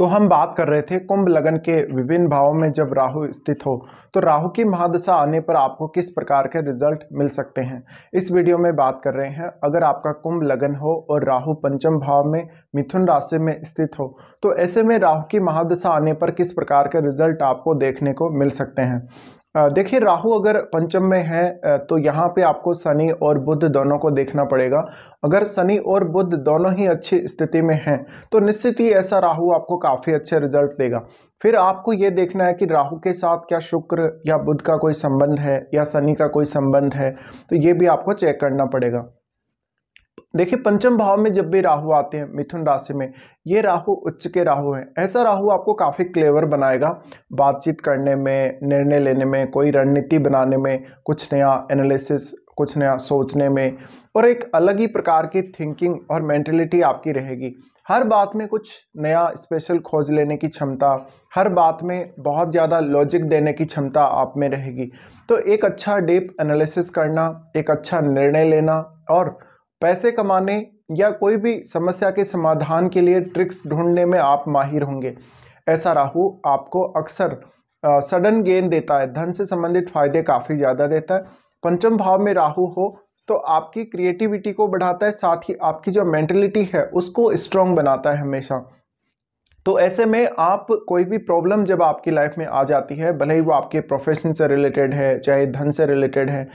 तो हम बात कर रहे थे कुंभ लगन के विभिन्न भावों में जब राहु स्थित हो तो राहु की महादशा आने पर आपको किस प्रकार के रिजल्ट मिल सकते हैं इस वीडियो में बात कर रहे हैं अगर आपका कुंभ लगन हो और राहु पंचम भाव में मिथुन राशि में स्थित हो तो ऐसे में राहु की महादशा आने पर किस प्रकार के रिजल्ट आपको देखने को मिल सकते हैं देखिए राहु अगर पंचम में है तो यहाँ पे आपको शनि और बुध दोनों को देखना पड़ेगा अगर शनि और बुध दोनों ही अच्छी स्थिति में हैं तो निश्चित ही ऐसा राहु आपको काफ़ी अच्छे रिजल्ट देगा फिर आपको ये देखना है कि राहु के साथ क्या शुक्र या बुध का कोई संबंध है या शनि का कोई संबंध है तो ये भी आपको चेक करना पड़ेगा देखिए पंचम भाव में जब भी राहु आते हैं मिथुन राशि में ये राहु उच्च के राहु हैं ऐसा राहु आपको काफ़ी क्लेवर बनाएगा बातचीत करने में निर्णय लेने में कोई रणनीति बनाने में कुछ नया एनालिसिस कुछ नया सोचने में और एक अलग ही प्रकार की थिंकिंग और मैंटेलिटी आपकी रहेगी हर बात में कुछ नया स्पेशल खोज लेने की क्षमता हर बात में बहुत ज़्यादा लॉजिक देने की क्षमता आप में रहेगी तो एक अच्छा डीप एनालिसिस करना एक अच्छा निर्णय लेना और पैसे कमाने या कोई भी समस्या के समाधान के लिए ट्रिक्स ढूंढने में आप माहिर होंगे ऐसा राहु आपको अक्सर सडन गेन देता है धन से संबंधित फायदे काफ़ी ज़्यादा देता है पंचम भाव में राहु हो तो आपकी क्रिएटिविटी को बढ़ाता है साथ ही आपकी जो मेंटेलिटी है उसको स्ट्रॉन्ग बनाता है हमेशा तो ऐसे में आप कोई भी प्रॉब्लम जब आपकी लाइफ में आ जाती है भले ही वो आपके प्रोफेशन से रिलेटेड है चाहे धन से रिलेटेड है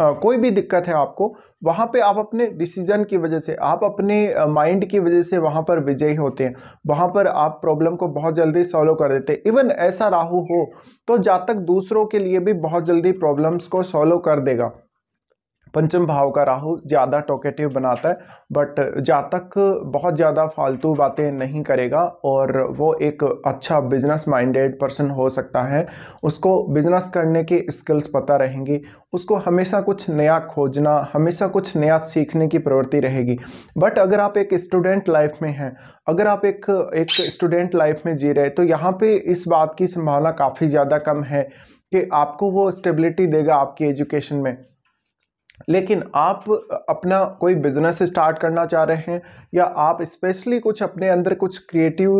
कोई भी दिक्कत है आपको वहाँ पे आप अपने डिसीजन की वजह से आप अपने माइंड की वजह से वहाँ पर विजयी होते हैं वहाँ पर आप प्रॉब्लम को बहुत जल्दी सॉल्व कर देते हैं इवन ऐसा राहु हो तो जातक दूसरों के लिए भी बहुत जल्दी प्रॉब्लम्स को सॉल्व कर देगा पंचम भाव का राहु ज़्यादा टोकेटिव बनाता है बट जातक बहुत ज़्यादा फालतू बातें नहीं करेगा और वो एक अच्छा बिजनेस माइंडेड पर्सन हो सकता है उसको बिजनेस करने की स्किल्स पता रहेंगी उसको हमेशा कुछ नया खोजना हमेशा कुछ नया सीखने की प्रवृत्ति रहेगी बट अगर आप एक स्टूडेंट लाइफ में हैं अगर आप एक एक स्टूडेंट लाइफ में जी रहे तो यहाँ पे इस बात की संभावना काफ़ी ज़्यादा कम है कि आपको वो स्टेबिलिटी देगा आपकी एजुकेशन में लेकिन आप अपना कोई बिजनेस स्टार्ट करना चाह रहे हैं या आप स्पेशली कुछ अपने अंदर कुछ क्रिएटिव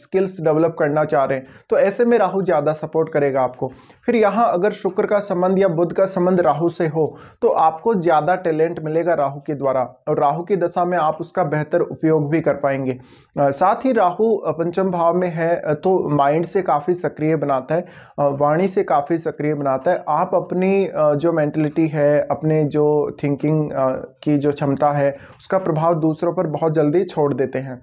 स्किल्स डेवलप करना चाह रहे हैं तो ऐसे में राहु ज़्यादा सपोर्ट करेगा आपको फिर यहाँ अगर शुक्र का संबंध या बुध का संबंध राहु से हो तो आपको ज़्यादा टैलेंट मिलेगा राहु के द्वारा और राहु की दशा में आप उसका बेहतर उपयोग भी कर पाएंगे साथ ही राहु पंचम भाव में है तो माइंड से काफ़ी सक्रिय बनाता है वाणी से काफ़ी सक्रिय बनाता है आप अपनी जो मेंटलिटी है अपने जो थिंकिंग की जो क्षमता है उसका प्रभाव दूसरों पर बहुत जल्दी छोड़ देते हैं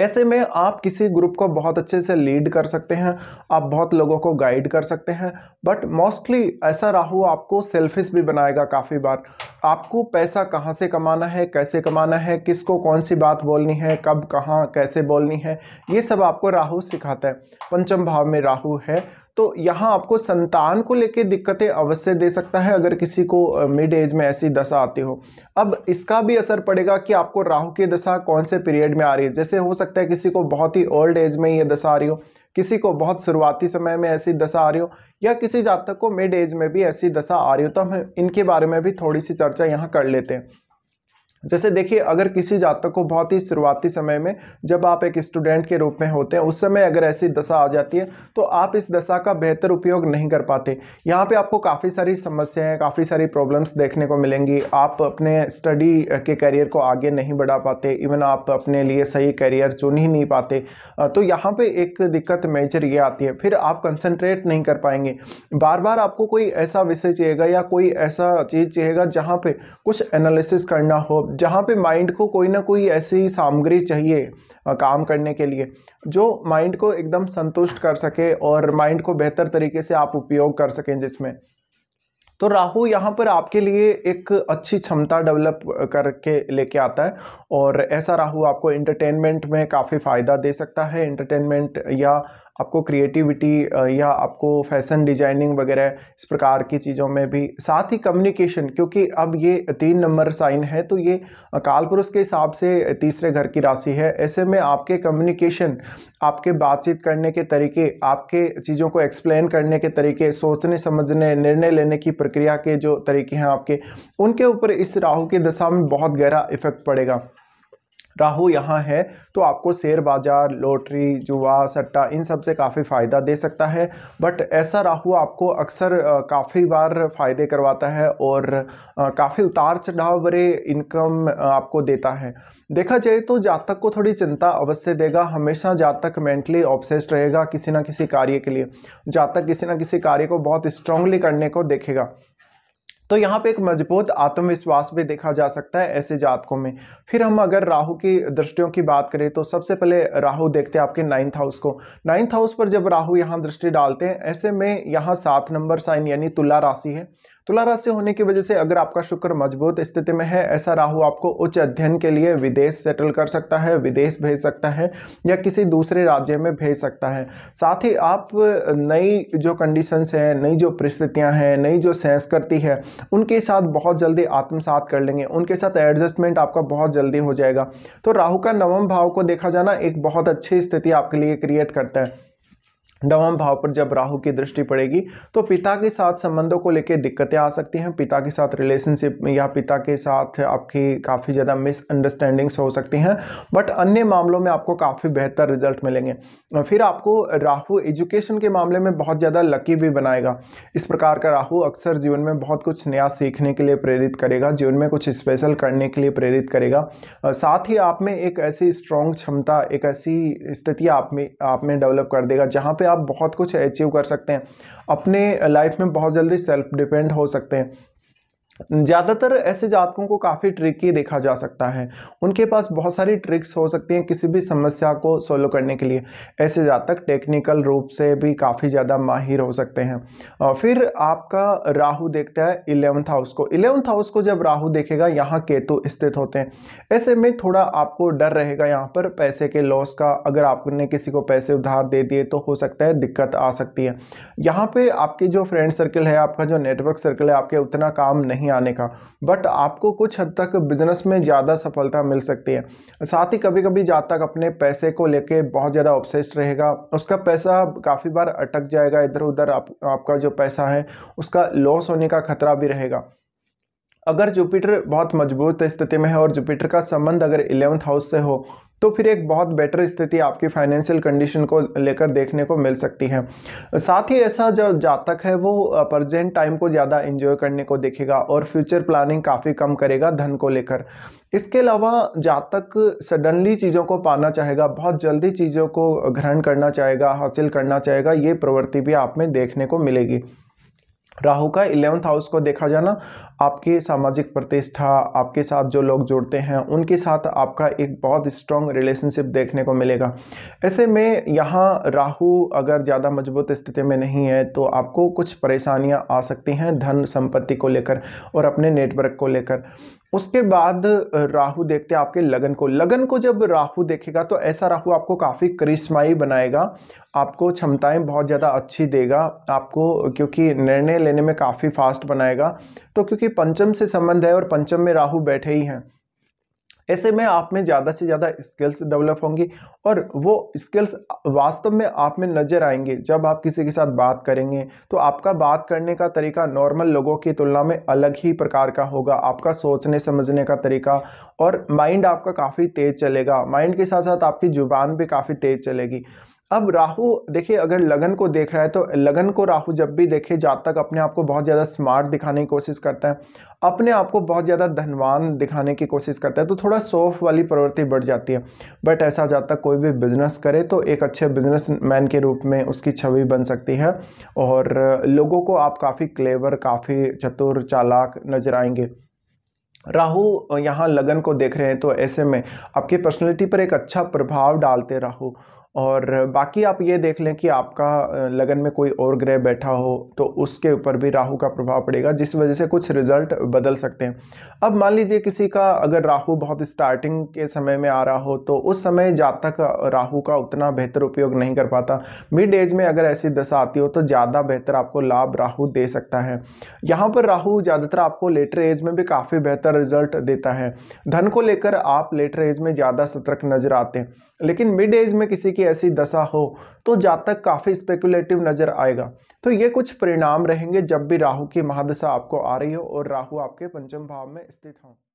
ऐसे में आप किसी ग्रुप को बहुत अच्छे से लीड कर सकते हैं आप बहुत लोगों को गाइड कर सकते हैं बट मोस्टली ऐसा राहु आपको सेल्फिश भी बनाएगा काफ़ी बार आपको पैसा कहाँ से कमाना है कैसे कमाना है किसको कौन सी बात बोलनी है कब कहाँ कैसे बोलनी है ये सब आपको राहु सिखाता है पंचम भाव में राहु है तो यहाँ आपको संतान को लेके दिक्कतें अवश्य दे सकता है अगर किसी को मिड एज में ऐसी दशा आती हो अब इसका भी असर पड़ेगा कि आपको राहु की दशा कौन से पीरियड में आ रही है जैसे हो सकता है किसी को बहुत ही ओल्ड एज में ये दशा आ रही हो किसी को बहुत शुरुआती समय में ऐसी दशा आ रही हो या किसी जातक को मिड एज में भी ऐसी दशा आ रही हो तो हम इनके बारे में भी थोड़ी सी चर्चा यहाँ कर लेते हैं जैसे देखिए अगर किसी जातक को बहुत ही शुरुआती समय में जब आप एक स्टूडेंट के रूप में होते हैं उस समय अगर ऐसी दशा आ जाती है तो आप इस दशा का बेहतर उपयोग नहीं कर पाते यहाँ पे आपको काफ़ी सारी समस्याएं काफ़ी सारी प्रॉब्लम्स देखने को मिलेंगी आप अपने स्टडी के करियर को आगे नहीं बढ़ा पाते इवन आप अपने लिए सही करियर चुन ही नहीं पाते तो यहाँ पर एक दिक्कत मेजर ये आती है फिर आप कंसनट्रेट नहीं कर पाएंगे बार बार आपको कोई ऐसा विषय चाहिएगा या कोई ऐसा चीज़ चाहिएगा जहाँ पर कुछ एनालिसिस करना हो जहाँ पे माइंड को कोई ना कोई ऐसी सामग्री चाहिए काम करने के लिए जो माइंड को एकदम संतुष्ट कर सके और माइंड को बेहतर तरीके से आप उपयोग कर सकें जिसमें तो राहु यहाँ पर आपके लिए एक अच्छी क्षमता डेवलप करके लेके आता है और ऐसा राहु आपको इंटरटेनमेंट में काफ़ी फ़ायदा दे सकता है इंटरटेनमेंट या आपको क्रिएटिविटी या आपको फैशन डिजाइनिंग वगैरह इस प्रकार की चीज़ों में भी साथ ही कम्युनिकेशन क्योंकि अब ये तीन नंबर साइन है तो ये काल पुरुष के हिसाब से तीसरे घर की राशि है ऐसे में आपके कम्युनिकेशन आपके बातचीत करने के तरीके आपके चीज़ों को एक्सप्लेन करने के तरीके सोचने समझने निर्णय लेने की प्रक्रिया के जो तरीके हैं आपके उनके ऊपर इस राहू की दशा में बहुत गहरा इफेक्ट पड़ेगा राहु यहाँ है तो आपको शेयर बाजार लॉटरी जुआ सट्टा इन सब से काफ़ी फ़ायदा दे सकता है बट ऐसा राहु आपको अक्सर काफ़ी बार फ़ायदे करवाता है और काफ़ी उतार चढ़ाव भरे इनकम आपको देता है देखा जाए तो जातक को थोड़ी चिंता अवश्य देगा हमेशा जातक मेंटली ऑब्सेस्ड रहेगा किसी ना किसी कार्य के लिए जातक किसी ना किसी कार्य को बहुत स्ट्रांगली करने को देखेगा तो यहाँ पे एक मजबूत आत्मविश्वास भी देखा जा सकता है ऐसे जातकों में फिर हम अगर राहु की दृष्टियों की बात करें तो सबसे पहले राहु देखते हैं आपके नाइन्थ हाउस को नाइन्थ हाउस पर जब राहु यहाँ दृष्टि डालते हैं ऐसे में यहाँ सात नंबर साइन यानी तुला राशि है तुला राशि होने की वजह से अगर आपका शुक्र मजबूत स्थिति में है ऐसा राहु आपको उच्च अध्ययन के लिए विदेश सेटल कर सकता है विदेश भेज सकता है या किसी दूसरे राज्य में भेज सकता है साथ ही आप नई जो कंडीशंस हैं नई जो परिस्थितियां हैं नई जो संस्कृति है उनके साथ बहुत जल्दी आत्मसात कर लेंगे उनके साथ एडजस्टमेंट आपका बहुत जल्दी हो जाएगा तो राहू का नवम भाव को देखा जाना एक बहुत अच्छी स्थिति आपके लिए क्रिएट करता है नवम भाव पर जब राहु की दृष्टि पड़ेगी तो पिता के साथ संबंधों को लेकर दिक्कतें आ सकती हैं पिता के साथ रिलेशनशिप या पिता के साथ आपकी काफ़ी ज़्यादा मिसअंडरस्टैंडिंग्स हो सकती हैं बट अन्य मामलों में आपको काफ़ी बेहतर रिजल्ट मिलेंगे फिर आपको राहु एजुकेशन के मामले में बहुत ज़्यादा लकी भी बनाएगा इस प्रकार का राहू अक्सर जीवन में बहुत कुछ नया सीखने के लिए प्रेरित करेगा जीवन में कुछ स्पेशल करने के लिए प्रेरित करेगा साथ ही आप में एक ऐसी स्ट्रॉन्ग क्षमता एक ऐसी स्थिति आप में आप में डेवलप कर देगा जहाँ पर आप बहुत कुछ अचीव कर सकते हैं अपने लाइफ में बहुत जल्दी सेल्फ डिपेंड हो सकते हैं ज़्यादातर ऐसे जातकों को काफ़ी ट्रिकी देखा जा सकता है उनके पास बहुत सारी ट्रिक्स हो सकती हैं किसी भी समस्या को सोल्व करने के लिए ऐसे जातक टेक्निकल रूप से भी काफ़ी ज़्यादा माहिर हो सकते हैं और फिर आपका राहु देखता है इलेवंथ हाउस को इलेवंथ हाउस को जब राहु देखेगा यहाँ केतु स्थित होते हैं ऐसे में थोड़ा आपको डर रहेगा यहाँ पर पैसे के लॉस का अगर आपने किसी को पैसे उधार दे दिए तो हो सकता है दिक्कत आ सकती है यहाँ पर आपके जो फ्रेंड सर्कल है आपका जो नेटवर्क सर्कल है आपके उतना काम नहीं नहीं आने का बट आपको कुछ हद तक बिजनेस में ज़्यादा सफलता मिल सकती है साथ ही कभी कभी जा तक अपने पैसे को लेके बहुत ज़्यादा ऑब्सेस्ड रहेगा उसका पैसा काफ़ी बार अटक जाएगा इधर उधर आप, आपका जो पैसा है उसका लॉस होने का खतरा भी रहेगा अगर जुपिटर बहुत मजबूत स्थिति में है और जुपिटर का संबंध अगर इलेवंथ हाउस से हो तो फिर एक बहुत बेटर स्थिति आपकी फाइनेंशियल कंडीशन को लेकर देखने को मिल सकती है साथ ही ऐसा जो जातक है वो प्रजेंट टाइम को ज़्यादा इन्जॉय करने को देखेगा और फ्यूचर प्लानिंग काफ़ी कम करेगा धन को लेकर इसके अलावा जातक सडनली चीज़ों को पाना चाहेगा बहुत जल्दी चीज़ों को ग्रहण करना चाहेगा हासिल करना चाहेगा ये प्रवृत्ति भी आप में देखने को मिलेगी राहु का इलेवंथ हाउस को देखा जाना आपकी सामाजिक प्रतिष्ठा आपके साथ जो लोग जुड़ते हैं उनके साथ आपका एक बहुत स्ट्रॉन्ग रिलेशनशिप देखने को मिलेगा ऐसे में यहाँ राहु अगर ज़्यादा मजबूत स्थिति में नहीं है तो आपको कुछ परेशानियाँ आ सकती हैं धन संपत्ति को लेकर और अपने नेटवर्क को लेकर उसके बाद राहु देखते हैं आपके लगन को लगन को जब राहु देखेगा तो ऐसा राहु आपको काफ़ी करिश्माई बनाएगा आपको क्षमताएं बहुत ज़्यादा अच्छी देगा आपको क्योंकि निर्णय लेने में काफ़ी फास्ट बनाएगा तो क्योंकि पंचम से संबंध है और पंचम में राहु बैठे ही हैं ऐसे में आप में ज़्यादा से ज़्यादा स्किल्स डेवलप होंगी और वो स्किल्स वास्तव में आप में नज़र आएंगे जब आप किसी के साथ बात करेंगे तो आपका बात करने का तरीका नॉर्मल लोगों की तुलना में अलग ही प्रकार का होगा आपका सोचने समझने का तरीका और माइंड आपका काफ़ी तेज़ चलेगा माइंड के साथ साथ आपकी ज़ुबान भी काफ़ी तेज़ चलेगी अब राहु देखिए अगर लगन को देख रहा है तो लगन को राहु जब भी देखे जातक अपने आप को बहुत ज़्यादा स्मार्ट दिखाने की कोशिश करता है अपने आप को बहुत ज़्यादा धनवान दिखाने की कोशिश करता है तो थोड़ा सॉफ्ट वाली प्रवृत्ति बढ़ जाती है बट ऐसा जातक कोई भी बिजनेस करे तो एक अच्छे बिजनेस मैन के रूप में उसकी छवि बन सकती है और लोगों को आप काफ़ी क्लेवर काफ़ी चतुर चालाक नजर आएंगे राहु यहाँ लगन को देख रहे हैं तो ऐसे में आपकी पर्सनैलिटी पर एक अच्छा प्रभाव डालते राहु और बाकी आप ये देख लें कि आपका लगन में कोई और ग्रह बैठा हो तो उसके ऊपर भी राहु का प्रभाव पड़ेगा जिस वजह से कुछ रिजल्ट बदल सकते हैं अब मान लीजिए किसी का अगर राहु बहुत स्टार्टिंग के समय में आ रहा हो तो उस समय तक राहु का उतना बेहतर उपयोग नहीं कर पाता मिड एज में अगर ऐसी दशा आती हो तो ज़्यादा बेहतर आपको लाभ राहु दे सकता है यहाँ पर राहू ज़्यादातर आपको लेटर एज में भी काफ़ी बेहतर रिजल्ट देता है धन को लेकर आप लेटर एज में ज़्यादा सतर्क नजर आते हैं लेकिन मिड एज में किसी की ऐसी दशा हो तो जातक काफ़ी स्पेकुलेटिव नज़र आएगा तो ये कुछ परिणाम रहेंगे जब भी राहु की महादशा आपको आ रही हो और राहु आपके पंचम भाव में स्थित हों